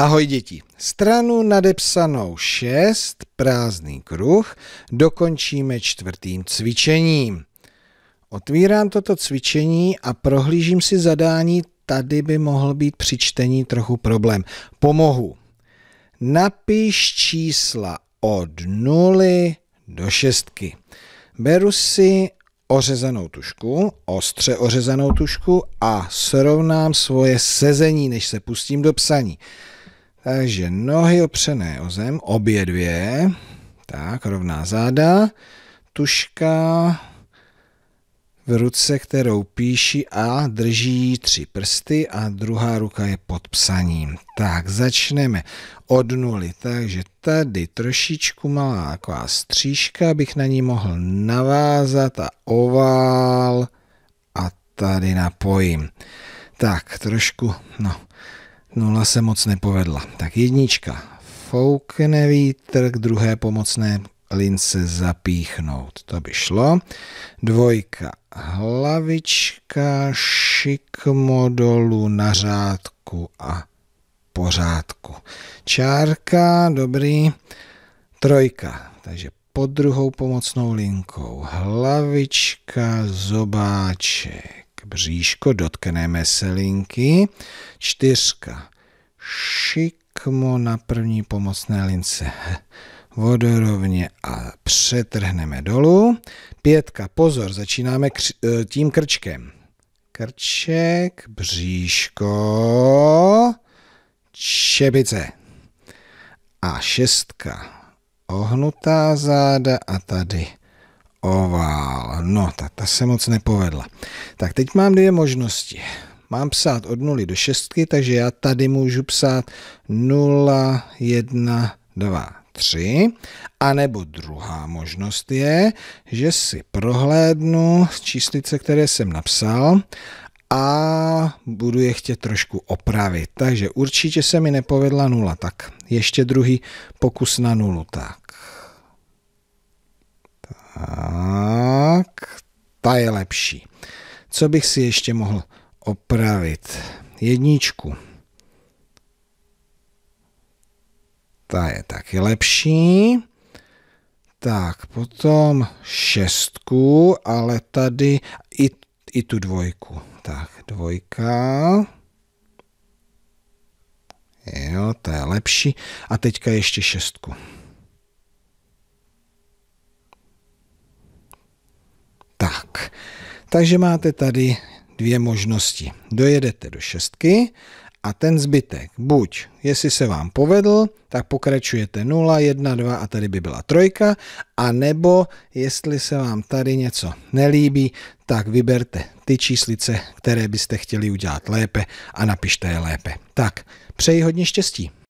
Ahoj děti, stranu nadepsanou 6, prázdný kruh, dokončíme čtvrtým cvičením. Otvírám toto cvičení a prohlížím si zadání, tady by mohl být při čtení trochu problém. Pomohu. Napiš čísla od 0 do 6. Beru si ořezanou tušku, ostře ořezanou tušku a srovnám svoje sezení, než se pustím do psaní. Takže nohy opřené o zem, obě dvě. Tak, rovná záda. Tuška v ruce, kterou píší a drží tři prsty a druhá ruka je pod psaním. Tak, začneme od nuly. Takže tady trošičku malá taková střížka, abych na ní mohl navázat a ovál a tady napojím. Tak, trošku, no, Nula se moc nepovedla. Tak jednička. Foukne vítr k druhé pomocné lince zapíchnout. To by šlo. Dvojka. Hlavička šikmo dolů na řádku a pořádku. Čárka, dobrý. Trojka. Takže pod druhou pomocnou linkou. Hlavička, zobáček bříško, dotkneme se linky. Čtyřka, šikmo na první pomocné lince vodorovně a přetrhneme dolů. Pětka, pozor, začínáme eh, tím krčkem. Krček, bříško, čebice A šestka, ohnutá záda a tady Oval. No, ta, ta se moc nepovedla. Tak teď mám dvě možnosti. Mám psát od 0 do 6, takže já tady můžu psát 0, 1, 2, 3. A nebo druhá možnost je, že si prohlédnu číslice, které jsem napsal a budu je chtět trošku opravit. Takže určitě se mi nepovedla 0. tak ještě druhý pokus na 0. tak ta je lepší. Co bych si ještě mohl opravit? Jedničku. Ta je taky lepší. Tak, potom šestku, ale tady i, i tu dvojku. Tak, dvojka. Jo, to je lepší. A teďka ještě šestku. Takže máte tady dvě možnosti. Dojedete do šestky a ten zbytek, buď, jestli se vám povedl, tak pokračujete 0, 1, 2 a tady by byla trojka, a nebo jestli se vám tady něco nelíbí, tak vyberte ty číslice, které byste chtěli udělat lépe a napište je lépe. Tak, přeji hodně štěstí.